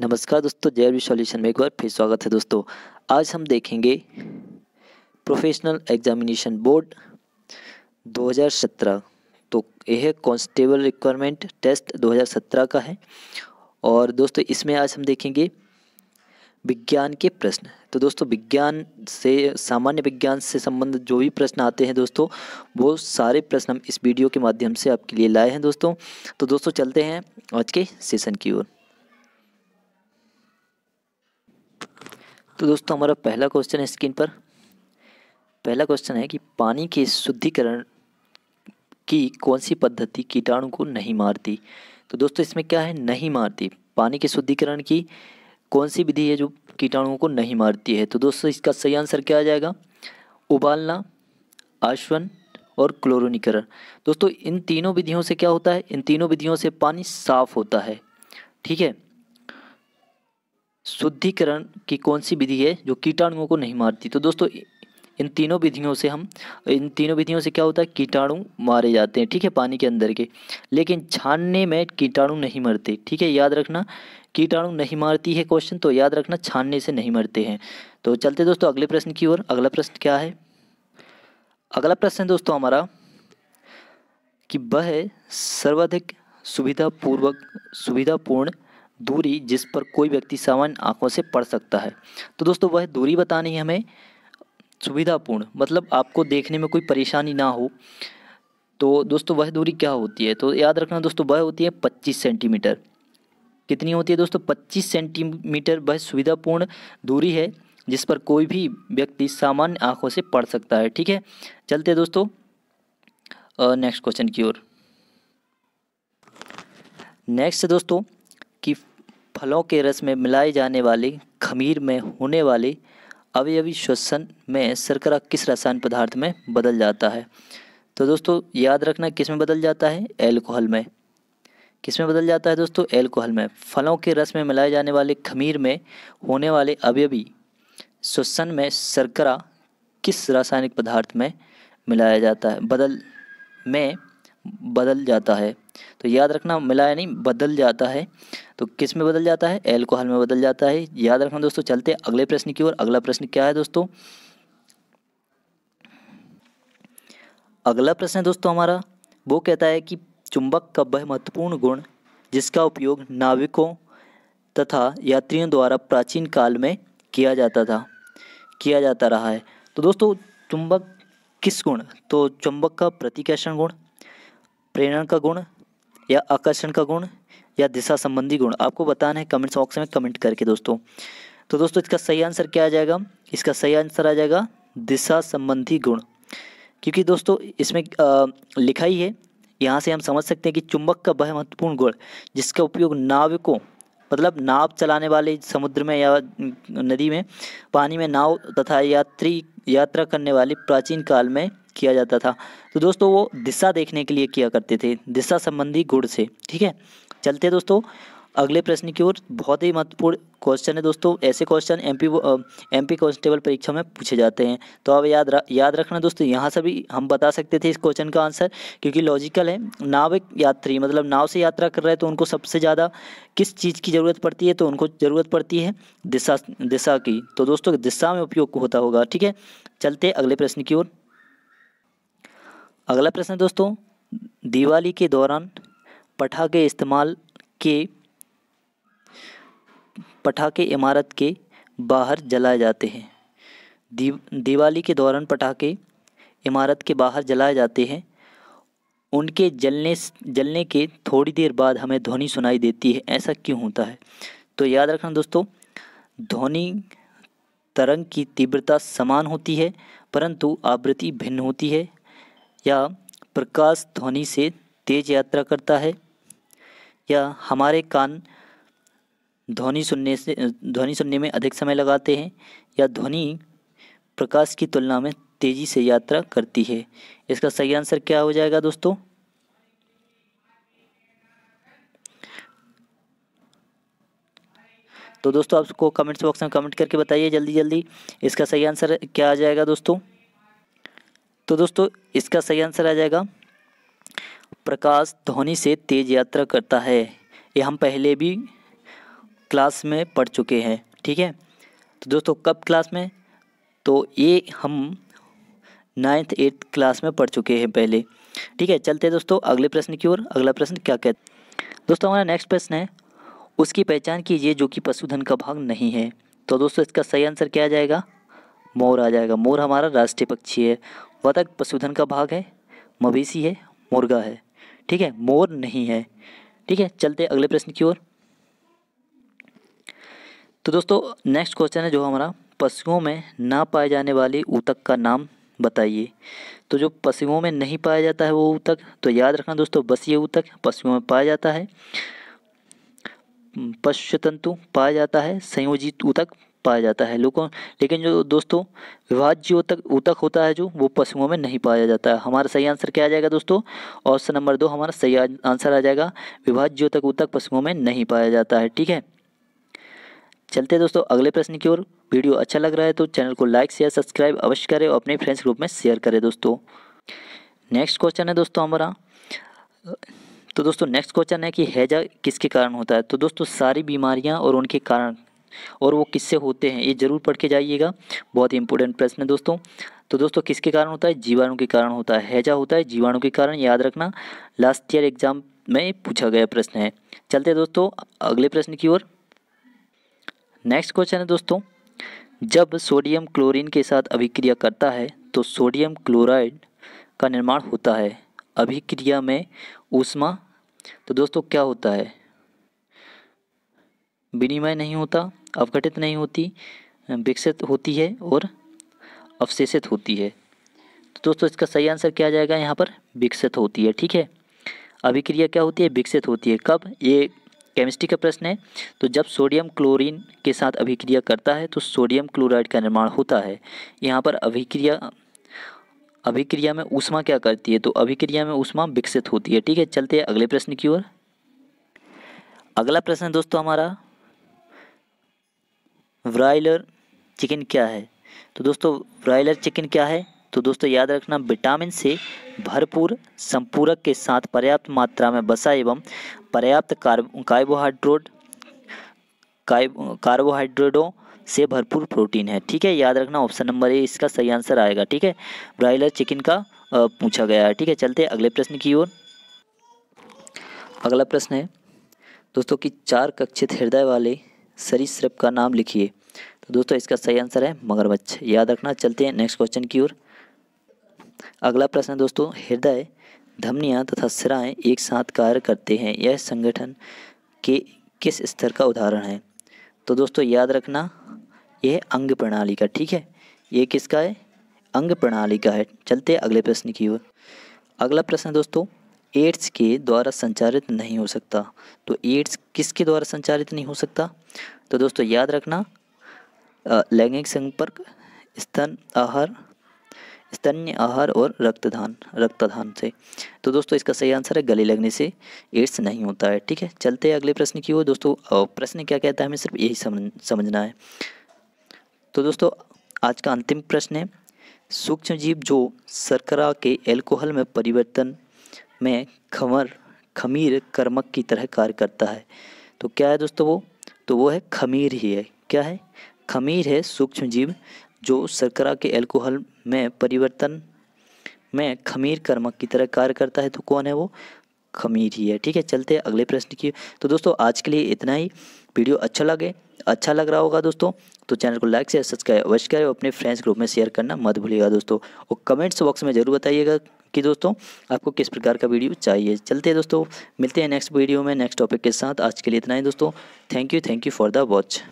नमस्कार दोस्तों जय वी सॉल्यूशन में एक बार फिर स्वागत है दोस्तों आज हम देखेंगे प्रोफेशनल एग्जामिनेशन बोर्ड 2017 तो यह कांस्टेबल रिक्वायरमेंट टेस्ट 2017 का है और दोस्तों इसमें आज हम देखेंगे विज्ञान के प्रश्न तो दोस्तों विज्ञान से सामान्य विज्ञान से संबंधित जो भी प्रश्न आते हैं दोस्तों वो सारे प्रश्न हम इस वीडियो के माध्यम से आपके लिए लाए हैं दोस्तों तो दोस्तों चलते हैं आज के सेशन की ओर तो दोस्तों हमारा पहला क्वेश्चन है स्क्रीन पर पहला क्वेश्चन है कि पानी के शुद्धिकरण की कौन सी पद्धति कीटाणु को नहीं मारती तो दोस्तों इसमें क्या है नहीं मारती पानी के शुद्धिकरण की कौन सी विधि है जो कीटाणुओं को नहीं मारती है तो दोस्तों इसका सही आंसर क्या आ जाएगा उबालना आश्वन और क्लोरोनीकरण दोस्तों इन तीनों विधियों से क्या होता है इन तीनों विधियों से पानी साफ होता है ठीक है शुद्धिकरण की कौन सी विधि है जो कीटाणुओं को नहीं मारती तो दोस्तों इन तीनों विधियों से हम इन तीनों विधियों से क्या होता है कीटाणु मारे जाते हैं ठीक है पानी के अंदर के लेकिन छानने में कीटाणु नहीं मरते ठीक है याद रखना कीटाणु नहीं मारती है क्वेश्चन तो याद रखना छानने से नहीं मरते हैं तो चलते दोस्तों अगले प्रश्न की ओर अगला प्रश्न क्या है अगला प्रश्न दोस्तों हमारा कि वह सर्वाधिक सुविधापूर्वक सुविधापूर्ण दूरी जिस पर कोई व्यक्ति सामान्य आँखों से पढ़ सकता है तो दोस्तों वह दूरी बतानी हमें सुविधापूर्ण मतलब आपको देखने में कोई परेशानी ना हो तो दोस्तों वह दूरी क्या होती है तो याद रखना दोस्तों वह होती है पच्चीस सेंटीमीटर कितनी होती है दोस्तों पच्चीस सेंटीमीटर वह सुविधापूर्ण दूरी है जिस पर कोई भी व्यक्ति सामान्य आँखों से पढ़ सकता है ठीक है चलते दोस्तों नेक्स्ट क्वेश्चन की ओर नेक्स्ट दोस्तों कि फलों के रस में मिलाए जाने वाली खमीर में होने वाली अवयवी श्वसन में शर्करा किस रसायन पदार्थ में बदल जाता है तो दोस्तों याद रखना किस में बदल जाता है एल्कोहल में किस में बदल जाता है दोस्तों एल्कोहल में फलों के रस में मिलाए जाने वाले खमीर में होने वाले अवयवी श्वसन में शर्करा किस रासायनिक पदार्थ में मिलाया जाता है बदल में बदल जाता है तो याद रखना मिलाया नहीं बदल जाता है तो किस में बदल जाता है एल्कोहल में बदल जाता है याद रखना दोस्तों चलते हैं अगले प्रश्न की ओर अगला प्रश्न क्या है दोस्तों अगला प्रश्न है दोस्तों हमारा वो कहता है कि चुंबक का वह महत्वपूर्ण गुण जिसका उपयोग नाविकों तथा यात्रियों द्वारा प्राचीन काल में किया जाता था किया जाता रहा है तो दोस्तों चुंबक किस गुण तो चुंबक का प्रतिकर्षण गुण प्रेरण का गुण या आकर्षण का गुण या दिशा संबंधी गुण आपको बताना है कमेंट बॉक्स में कमेंट करके दोस्तों तो दोस्तों इसका सही आंसर क्या आ जाएगा इसका सही आंसर आ जाएगा दिशा संबंधी गुण क्योंकि दोस्तों इसमें लिखा ही है यहाँ से हम समझ सकते हैं कि चुंबक का वह महत्वपूर्ण गुण जिसका उपयोग नाव को मतलब नाव चलाने वाले समुद्र में या नदी में पानी में नाव तथा यात्री यात्रा करने वाले प्राचीन काल में किया जाता था तो दोस्तों वो दिशा देखने के लिए किया करते थे दिशा संबंधी गुड़ से ठीक है चलते दोस्तों अगले प्रश्न की ओर बहुत ही महत्वपूर्ण क्वेश्चन है दोस्तों ऐसे क्वेश्चन एमपी एमपी कांस्टेबल परीक्षा में पूछे जाते हैं तो अब याद रख याद रखना दोस्तों यहाँ से भी हम बता सकते थे इस क्वेश्चन का आंसर क्योंकि लॉजिकल है नाव यात्री मतलब नाव से यात्रा कर रहे हैं तो उनको सबसे ज़्यादा किस चीज़ की ज़रूरत पड़ती है तो उनको ज़रूरत पड़ती है दिशा दिशा की तो दोस्तों दिशा में उपयोग होता होगा ठीक है चलते अगले प्रश्न की ओर अगला प्रश्न दोस्तों दिवाली के दौरान पटाखे इस्तेमाल के पटाखे इमारत के बाहर जलाए जाते हैं दिवाली के दौरान पटाखे इमारत के बाहर जलाए जाते हैं उनके जलने जलने के थोड़ी देर बाद हमें ध्वनि सुनाई देती है ऐसा क्यों होता है तो याद रखना दोस्तों ध्वनि तरंग की तीव्रता समान होती है परंतु आवृत्ति भिन्न होती है या प्रकाश ध्वनि से तेज यात्रा करता है या हमारे कान ध्वनि सुनने से ध्वनि सुनने में अधिक समय लगाते हैं या ध्वनि प्रकाश की तुलना में तेज़ी से यात्रा करती है इसका सही आंसर क्या हो जाएगा दोस्तों तो दोस्तों आपको कमेंट्स बॉक्स में कमेंट करके बताइए जल्दी जल्दी इसका सही आंसर क्या आ जाएगा दोस्तों तो दोस्तों इसका सही आंसर आ जाएगा प्रकाश ध्वनि से तेज यात्रा करता है ये हम पहले भी क्लास में पढ़ चुके हैं ठीक है तो दोस्तों कब क्लास में तो ये हम नाइन्थ एट्थ क्लास में पढ़ चुके हैं पहले ठीक है चलते हैं दोस्तों अगले प्रश्न की ओर अगला प्रश्न क्या कहते दोस्तों हमारा नेक्स्ट प्रश्न है उसकी पहचान कीजिए जो कि पशुधन का भाग नहीं है तो दोस्तों इसका सही आंसर क्या आ जाएगा मोर आ जाएगा मोर हमारा राष्ट्रीय पक्षी है वतक पशुधन का भाग है मवेशी है मुर्गा है ठीक है मोर नहीं है ठीक है चलते अगले प्रश्न की ओर तो दोस्तों नेक्स्ट क्वेश्चन है जो हमारा पशुओं में ना पाए जाने वाली ऊतक का नाम बताइए तो जो पशुओं में नहीं पाया जाता है वो ऊतक तो याद रखना दोस्तों बस ये ऊतक पशुओं में पाया जाता है पशु तंतु पाया जाता है संयोजित ऊतक पाया जाता है लोगों लेकिन जो दोस्तों विभाज्य ऊतक ऊतक होता है जो वो पशुओं में नहीं पाया जाता है हमारा सही आंसर क्या आ जाएगा दोस्तों ऑप्शन नंबर दो हमारा सही आंसर आ जाएगा विभाज्य ऊतक ऊतक पशुओं में नहीं पाया जाता है ठीक है चलते दोस्तों अगले प्रश्न की ओर वीडियो अच्छा लग रहा है तो चैनल को लाइक शेयर सब्सक्राइब अवश्य करें और अपने फ्रेंड्स ग्रुप में शेयर करें दोस्तों नेक्स्ट क्वेश्चन है दोस्तों हमारा तो दोस्तों नेक्स्ट क्वेश्चन है कि हैजा किसके कारण होता है तो दोस्तों सारी बीमारियाँ और उनके कारण और वो किससे होते हैं ये ज़रूर पढ़ के जाइएगा बहुत ही इंपॉर्टेंट प्रश्न है दोस्तों तो दोस्तों किसके कारण होता है जीवाणु के कारण होता है हैजा होता है जीवाणु के कारण याद रखना लास्ट ईयर एग्जाम में पूछा गया प्रश्न है चलते दोस्तों अगले प्रश्न की ओर नेक्स्ट क्वेश्चन है दोस्तों जब सोडियम क्लोरीन के साथ अभिक्रिया करता है तो सोडियम क्लोराइड का निर्माण होता है अभिक्रिया में ऊष्मा तो दोस्तों क्या होता है विनिमय नहीं होता अवघटित नहीं होती विकसित होती है और अवशेषित होती है तो दोस्तों इसका सही आंसर क्या जाएगा यहाँ पर विकसित होती है ठीक है अभिक्रिया क्या होती है विकसित होती है कब ये केमिस्ट्री का प्रश्न है तो जब सोडियम क्लोरीन के साथ अभिक्रिया करता है तो सोडियम क्लोराइड का निर्माण होता है यहाँ पर अभिक्रिया अभिक्रिया में ऊष्मा क्या करती है तो अभिक्रिया में ऊष्मा विकसित होती है ठीक है चलते हैं अगले प्रश्न की ओर अगला प्रश्न दोस्तों हमारा ब्रायलर चिकन क्या है तो दोस्तों ब्रायलर चिकन क्या है तो दोस्तों याद रखना विटामिन से भरपूर संपूरक के साथ पर्याप्त मात्रा में बसा एवं पर्याप्त कार्बोहाइड्रोट कार्बोहाइड्रेटों से भरपूर प्रोटीन है ठीक है याद रखना ऑप्शन नंबर ए इसका सही आंसर आएगा ठीक है ब्रायलर चिकन का पूछा गया है ठीक है चलते अगले प्रश्न की ओर अगला प्रश्न है दोस्तों कि चार कक्षित हृदय वाले सरीसृप का नाम लिखिए तो दोस्तों इसका सही आंसर है मगरमच्छ याद रखना चलते हैं नेक्स्ट क्वेश्चन की ओर अगला प्रश्न है दोस्तों हृदय धमनियाँ तथा सिराएँ एक साथ कार्य करते हैं यह संगठन के किस स्तर का उदाहरण है तो दोस्तों याद रखना यह अंग प्रणाली का ठीक है ये किसका है अंग प्रणाली का है चलते अगले प्रश्न की ओर अगला प्रश्न दोस्तों एड्स के द्वारा संचारित नहीं हो सकता तो एड्स किसके द्वारा संचारित नहीं हो सकता तो दोस्तों याद रखना लैंगिक संपर्क स्तन आहार स्तन्य आहार और रक्तदान रक्तदान से तो दोस्तों इसका सही आंसर है गले लगने से एड्स नहीं होता है ठीक है चलते हैं अगले प्रश्न की ओर दोस्तों प्रश्न क्या कहता है हमें सिर्फ यही समझ समझना है तो दोस्तों आज का अंतिम प्रश्न है सूक्ष्म जीव जो शर्करा के एल्कोहल में परिवर्तन में खमर खमीर कर्मक की तरह कार्य करता है तो क्या है दोस्तों वो तो वो है खमीर ही है क्या है खमीर है सूक्ष्म जीव जो शर्करा के एल्कोहल में परिवर्तन में खमीर कर्मक की तरह कार्य करता है तो कौन है वो खमीर ही है ठीक है चलते हैं अगले प्रश्न की तो दोस्तों आज के लिए इतना ही वीडियो अच्छा लगे अच्छा लग रहा होगा दोस्तों तो चैनल को लाइक शेयर सब्सक्राइब अवश्य करें और अपने फ्रेंड्स ग्रुप में शेयर करना मत भूलिएगा दोस्तों और कमेंट्स बॉक्स में ज़रूर बताइएगा कि दोस्तों आपको किस प्रकार का वीडियो चाहिए चलते हैं दोस्तों मिलते हैं नेक्स्ट वीडियो में नेक्स्ट टॉपिक के साथ आज के लिए इतना ही दोस्तों thank you thank you for the watch